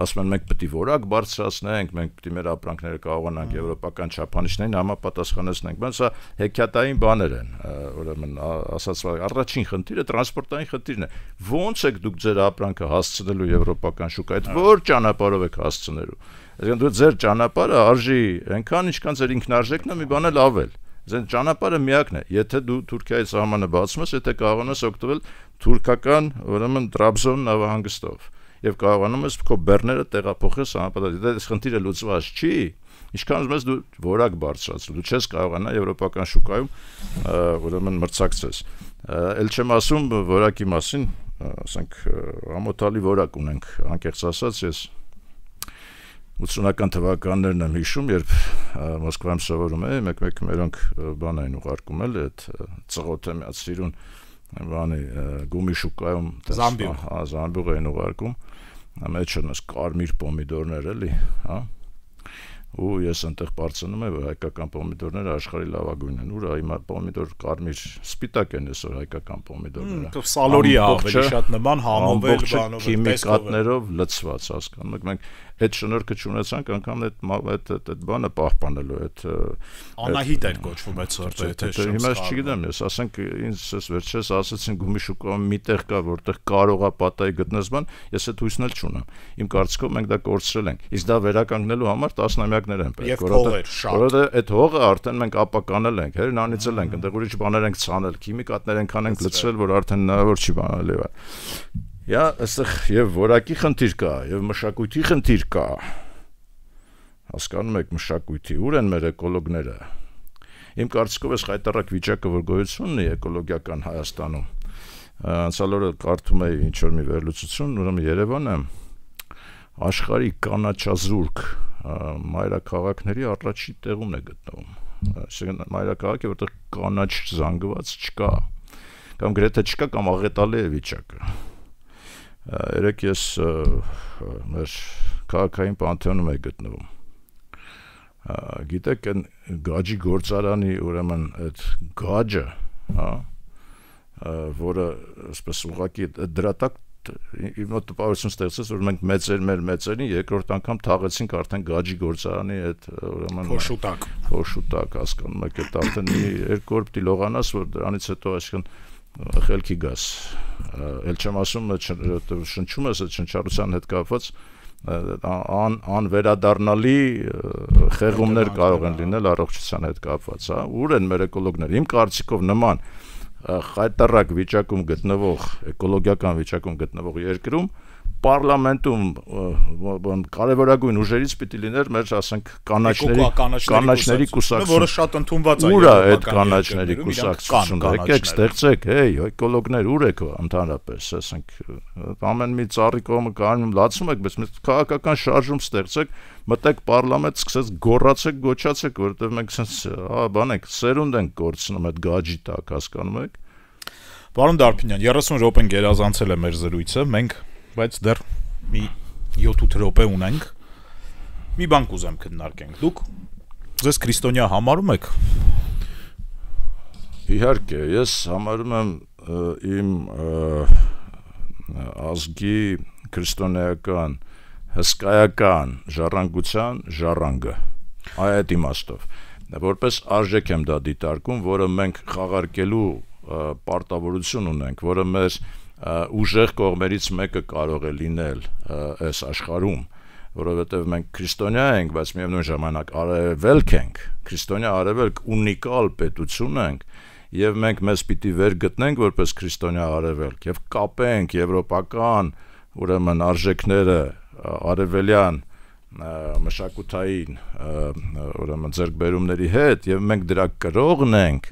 ասում են մենք պետք է որակ բարձրացնենք, մենք պետք է մեր ապրանքները կարողանանք եվրոպական չափանիշներին համապատասխանեցնենք։ Բայց սա հեքիաթային բաներ են, ուրեմն ասած առաջին խնդիրը տրանսպորտային խնդիրն է։ Ո՞նց եք դուք ձեր ապրանքը հասցնելու եվրոպական շուկայից, հա։ ո՞ր ճանապարհով եք հասցնելու։ Այսինքն դու ձեր ճանապարհը արժի այնքան, ինչքան ձեր ինքնարժեքն է մի բան էլ ավել։ Ձեր ճանապարհը միակն է։ Եթե դու Թուրքիայի սահմանը բացում ես, եթե կարողանաս օգտվել թուրքական, ուրեմն Տրաբզոն նավահանգստով եւ կարողանում ես քո բեռները տեղափոխես համապատասխան։ Դա դե խնդիրը լուծված չի, ինչքան ուզում ես դու որակ բարձրացրու, դու չես կարողանա եվրոպական շուկայում ուրեմն մրցակցես։ Էլ չեմ ասում որակի մասին, ասենք համոթալի որակ ունենք, անկեղծ ասած ես 80-ական թվականներն եմ հիշում, երբ Մոսկվայում սովորում էի, մեկ-մեկ մերոնք բան էին ուղարկում էլ այդ ծղոթեմյա սիրուն մեկ, մեկ, բանի գումի շուկայում Զամբիա, հա, Զամբիա են ուղարկում։ Մեջն էս կարմիր պոմիդորներ էլի, հա ու ես այնտեղ բարձնում եմ որ հայկական պոմիդորները աշխարհի լավագույնն են ուրա հիմա պոմիդոր կարմիր սպիտակ են այսօր հայկական պոմիդորները սալորի ավելի շատ նման համովել բանով քիմիկատներով լցված հասկանում եք մենք այդ շնորհքը չունեցանք անգամ այդ այդ այդ բանը պահպանելու այդ անահիտ էր կոչվում այդ սորտը եթե հիմա չգիտեմ ես ասենք ինձ ես վերջերս ասացին գումի շուկայում միտեղ կա որտեղ կարող է պատահի գտնես բան ես այդ հույսն էլ չունեմ իմ կարծիքով մենք դա կորցրել ենք իսկ դա վերականգնելու համար 10 ամյա նպատակներ են պետք, որովհետեւ որովհետեւ այդ հողը արդեն մենք ապականել ենք, հերնանիցել ենք, այնտեղ ուրիշ բաներ ենք ցանել, քիմիկատներ ենք անել լցրել, որ արդեն հնարավոր չի բանալիվը։ Յա, այստեղ եւ որակի խնդիր կա, եւ մշակույթի խնդիր կա։ Հասկանում եք մշակույթի, ուր են մեր էկոլոգները։ Իմ կարծիքով էս հայտարարակ վիճակը, որ գոյություն ունի էկոլոգիական Հայաստանում։ Անցյալ օրը կարդում էի ինչ որ մի վերլուծություն, ուրեմն Երևանը աշխարհի կանաչազուրկ մայրաքաղաքների առաջի տեղում է գտնվում։ Այսինքն մայրաքաղաքը, որտեղ կանաչ զանգված չկա կամ գրեթե չկա կամ աղետալի է վիճակը։ Երեք ես մեր քաղաքային պանթեոնում է գտնվում։ Գիտեք, այն գաջի գործարանի ուրեմն այդ գաջը, հա, որը ասես ուղակի դրատակ իմ մոտ տպավորություն ստեղծեց, որ մենք մեծեր մեր մեծերին երկրորդ անգամ թաղեցինք արդեն գաջի գործարանի այդ ուրեմն փոշուտակ։ Փոշուտակ, հասկանում եք, այդ արդեն երկու օր պիտի լողանաս, որ դրանից հետո այսինքն խելքի գաս։ Էլ չեմ ասում, շնչում ես այդ շնչառության հետ կապված ան անվերադառնալի խեղումներ կարող են լինել առողջության հետ կապված, հա։ Ուր են մեր էկոլոգները։ Իմ կարծիքով նման խայտարակ վիճակում գտնվող, էկոլոգիական վիճակում գտնվող երկրում պարլամենտում կարևորագույն ուժերից պիտի լիներ մեր, ասենք, կանաչների կանաչների կուսակցությունը, որը շատ ընդունված է։ Ուր է այդ կանաչների կուսակցությունը։ Եկեք ստեղծեք, հեյ, էկոլոգներ ուր եք ընդհանրապես, ասենք, ամեն մի ծառի կողմը կանում լացում եք, բայց մի քաղաքական շարժում ստեղծեք, մտեք պարլամենտ, սկսեք գոռացեք, գոչացեք, որովհետև մենք սենց, հա, բան ենք, սերունդ ենք կորցնում այդ գաջի տակ, հասկանում եք։ Պարոն Դարփինյան, 30 րոպեն գերազանցել է մեր զրույցը։ Մենք բայց դեռ մի 7-8 րոպե ունենք։ Մի բան կուզեմ քննարկենք։ Դուք ձեզ քրիստոնյա համարում եք։ Իհարկե, ես համարում եմ իմ ազգի քրիստոնեական հսկայական ժառանգության ժառանգը այդ իմաստով որպես արժեք եմ դա դիտարկում, որը մենք խաղարկելու պարտավորություն ունենք, որը մեզ մեր ուժեղ կողմերից մեկը կարող է լինել այս աշխարհում որովհետև մենք քրիստոնյա ենք, բայց միևնույն ժամանակ արևելք ենք։ Քրիստոնյա արևելք ունիկալ պետություն ենք, եւ մենք մեզ պիտի վեր գտնենք որպես քրիստոնյա արևելք եւ կապենք եվրոպական, ուրեմն արժեքները արևելյան մշակութային ուրեմն ձերբերումների հետ եւ մենք դրա կրողն ենք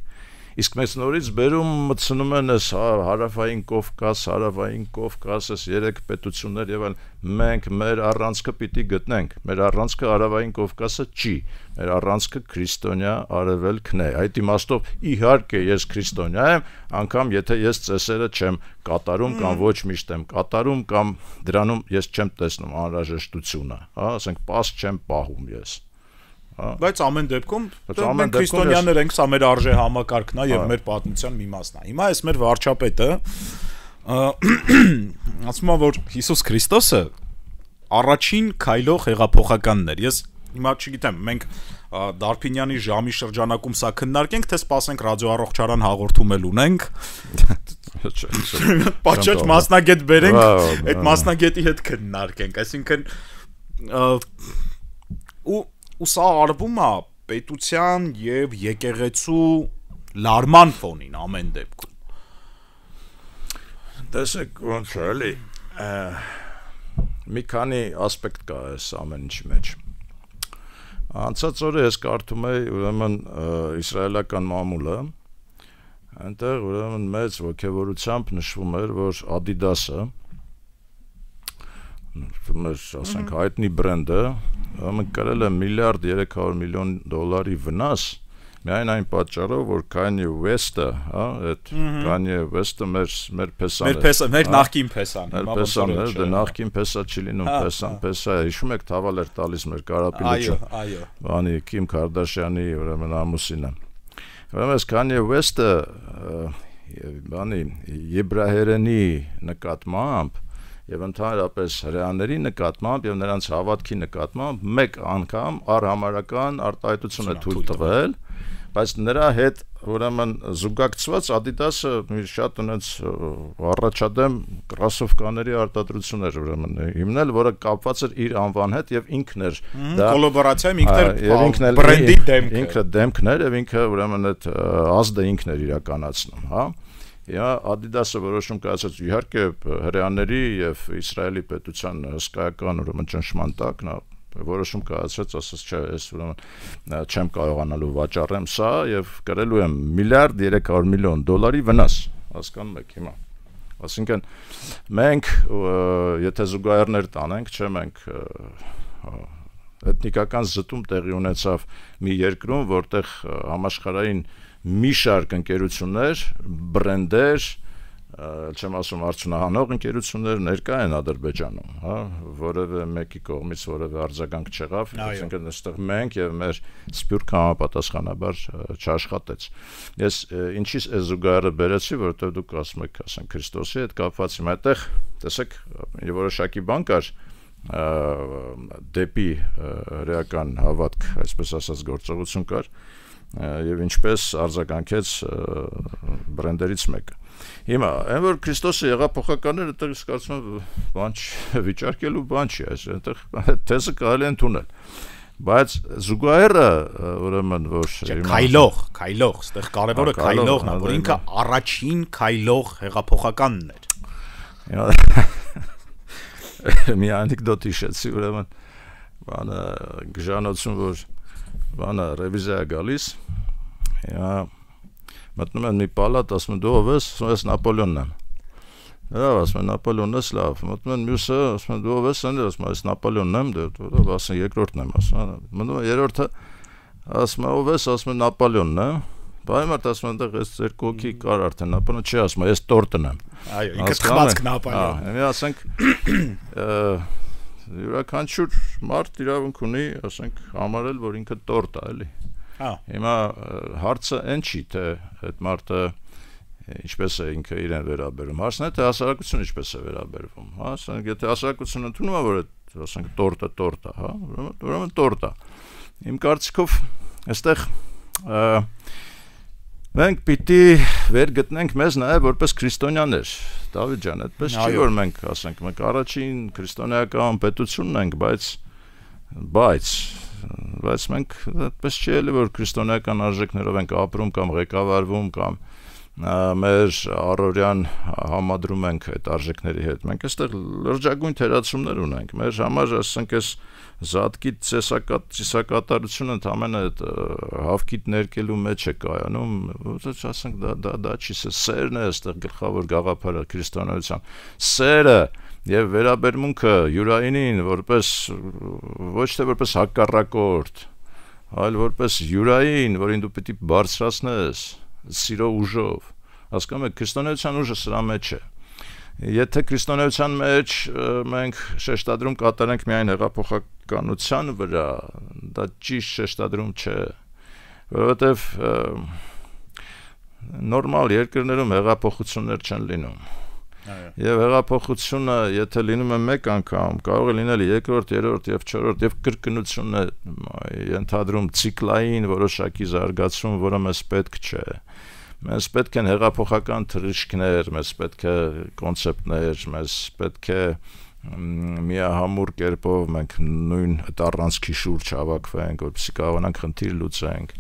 իսկ մեզ նորից բերում մտցնում են այս հարավային Կովկաս, հարավային Կովկաս, այս երեք պետություններ եւ այլ մենք մեր առանցքը պիտի գտնենք։ Մեր առանցքը հարավային Կովկասը չի։ Մեր առանցքը քրիստոնյա արևելքն է։ Այդ իմաստով իհարկե ես քրիստոնյա եմ, անգամ եթե ես ծեսերը չեմ կատարում կամ ոչ միշտ եմ կատարում կամ դրանում ես չեմ տեսնում անհրաժեշտությունը, հա, ասենք, pass չեմ պահում ես։ Ա, հա։ Բայց ամեն դեպքում մենք քրիստոնյաներ ենք, սա մեր արժե համակարգն է եւ մեր պատմության մի մասն է։ Հիմա էս մեր վարչապետը ասում է, որ Հիսուս Քրիստոսը առաջին քայլող հեղափոխականն էր։ Ես հիմա չգիտեմ, մենք Դարփինյանի ժամի շրջանակում սա քննարկենք, թե սпасենք ռադիոառողջարան հաղորդում էլ ունենք։ Պաճաճ մասնագետ բերենք, այդ մասնագետի հետ քննարկենք, այսինքն ու ու սա արվում է պետության եւ եկեղեցու լարման ֆոնին ամեն դեպքում տեսեք ոնց է էլի մի քանի ասպեկտ կա այս ամեն ինչի մեջ անցած օրը ես կարդում էի ուրեմն իսրայելական մամուլը այնտեղ ուրեմն մեծ ողջավորությամբ նշվում էր որ Adidas-ը մեր ասենք հայտնի բրենդը մկրել է միլիարդ 300 միլիոն դոլարի վնաս միայն այն պատճառով որ Kanye West-ը, հա, այդ Kanye West-ը մեր մեր փեսան է։ Մեր փեսը, մեր նախկին փեսան։ Մեր փեսան է, դա դե նախկին փեսա չի լինում, փեսան փեսա է։ Հիշում եք թավալ էր տալիս մեր Կարապիլիչը։ Այո, այո։ Բանի Քիմ Քարդաշյանի, ուրեմն ամուսինը։ Ուրեմն այս Kanye West-ը բանի եբրայերենի նկատմամբ եւ ընդհանրապես հрьяաների նկատմամբ եւ նրանց հավատքի նկատմամբ մեկ անգամ արհամարական արտահայտություն է թույլ տվել, բայց նրա հետ ուրեմն զուգակցված Adidas-ը մի շատ ունեց առաջադեմ կրասովկաների արտադրություն էր ուրեմն հիմնել, որը կապված էր իր անվան հետ եւ ինքն էր դա կոլաբորացիա ինքն էր բրենդի դեմքը։ Ինքը դեմքն էր եւ ինքը ուրեմն այդ ազդը ինքն էր իրականացնում, հա։ Իա Adidas-ը որոշում կայացրեց իհարկե հрьяաների եւ Իսրայելի պետության հսկայական ուրեմն ճնշման տակ նա որոշում կայացրեց ասած չէ ես ուրեմն չեմ կարողանալու վաճառեմ սա եւ գրելու եմ միլիարդ 300 միլիոն դոլարի վնաս հասկանում եք հիմա ասինքն մենք եթե զուգահեռներ տանենք չէ մենք էթնիկական զտում տեղի ունեցավ մի երկրում որտեղ համաշխարային և, մի շարք ընկերություններ, բրենդեր, չեմ ասում արցունահանող ընկերություններ ներկա են Ադրբեջանում, հա, որևէ մեկի կողմից որևէ արձագանք չեղավ, այսինքն այստեղ մենք եւ մեր սպյուրքը համապատասխանաբար չաշխատեց։ Ես ինչից է զուգահեռը բերեցի, որովհետեւ դուք ասում եք, ասենք Քրիստոսի հետ կապված իմ այդտեղ, տեսեք, որոշակի բան կար, դեպի հրեական հավատք, այսպես ասած գործողություն կար, եւ ինչպես արձագանքեց բրենդերից մեկը։ Հիմա, այն որ Քրիստոսը եղափոխականները այդտեղ կարծում եմ բան [laughs] վիճարկելու բան չի, այս այդտեղ [laughs] թեզը կարելի է ընդունել։ Բայց զուգահեռը, ուրեմն, որ քայլող, քայլող, այդտեղ կարևորը քայլողն է, որ ինքը առաջին քայլող հեղափոխականն էր։ [laughs] Մի անեկդոտ հիշեցի, ուրեմն, բանը գժանոցում որ բանը ռեվիզիա գալիս։ Հիմա մտնում են մի պալատ, ասում են դու ով ես, ասում ես Նապոլեոնն եմ։ Լավ, ասում են Նապոլեոնն ես, լավ։ Մտնում են մյուսը, ասում են դու ով ես, ասում ես ես Նապոլեոնն եմ, դե, դու ով ասում երկրորդն եմ, ասում։ Մնում է երրորդը, ասում է ով ես, ասում են Նապոլեոնն եմ։ Բայց ասում են դեռ այս երկու հոգի կար արդեն, ապա չի ասում, ես տորտն եմ։ Այո, ինքը թխվածքն ապալյա։ Այո, ասենք [clears throat] յուրաքանչյուր մարդ իրավունք ունի, ասենք, համարել, որ ինքը տորտ է, էլի։ Հա։ Հիմա հարցը այն չի, թե այդ մարդը ինչպես է ինքը իրեն վերաբերում։ Հարցն է թե հասարակությունը ինչպես է վերաբերվում, հա, ասենք, եթե հասարակությունը ընդունում է, որ այդ ասենք տորտը տորտ է, հա, ուրեմն տորտ է։ Իմ կարծիքով այստեղ Մենք պիտի վեր գտնենք մեզ նաև որպես քրիստոնյաներ։ Դավիթ ջան, այդպես չի որ մենք ասենք մենք առաջին քրիստոնեական պետությունն ենք, բայց բայց բայց մենք այդպես չի էլի որ քրիստոնեական արժեքներով ենք ապրում կամ ղեկավարվում կամ մեր առօրյան համադրում ենք այդ արժեքների հետ։ Մենք այստեղ լրջագույն թերացումներ ունենք։ Մեր համար ասենք էս զատկի ծեսակատ ծիսակատարությունը ընդամենը այդ հավքիտ ներկելու մեջ է կայանում, ոնց ասենք դա դա դա չի սա սերն է այստեղ գլխավոր գաղափարը քրիստոնեության։ Սերը եւ վերաբերմունքը յուրայինին որպես ոչ թե որպես հակառակորդ, այլ որպես յուրային, որին դու պիտի բարձրացնես։ որ սիրո ուժով։ Հասկանում եք, քրիստոնեական ուժը սրա մեջ է։ Եթե քրիստոնեության մեջ մենք շեշտադրում կատարենք միայն հեղափոխականության վրա, դա ճիշտ շեշտադրում չէ, որովհետև նորմալ երկրներում հեղափոխություններ չեն լինում Եվ հեղափոխությունը, եթե լինում է մեկ անգամ, կարող է լինել երկրորդ, երրորդ եւ չորրորդ եւ կրկնությունն է ընդհանրում ցիկլային որոշակի զարգացում, որը մեզ պետք չէ։ Մեզ պետք են հեղափոխական թռիչքներ, մեզ պետք է կոնցեպտներ, մեզ պետք է միահամուռ կերպով մենք նույն այդ առանցքի շուրջ հավաքվենք, որպեսզի կարողանանք խնդիր լուծենք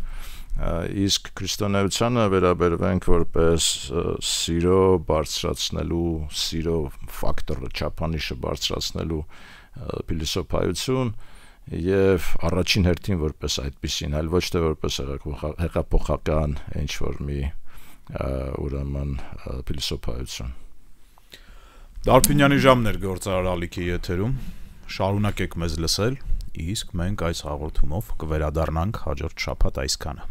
իսկ քրիստոնեությանը վերաբերվենք որպես սիրո բարձրացնելու, սիրո ֆակտորը չափանիշը բարձրացնելու փիլիսոփայություն եւ առաջին հերթին որպես այդպեսին, այլ ոչ թե որպես հեղափոխական ինչ որ մի ուրեմն փիլիսոփայություն։ Դարփինյանի ժամներ գործարարալիքի եթերում շարունակեք մեզ լսել, իսկ մենք այս հաղորդումով կվերադառնանք հաջորդ շաբաթ այսքանը։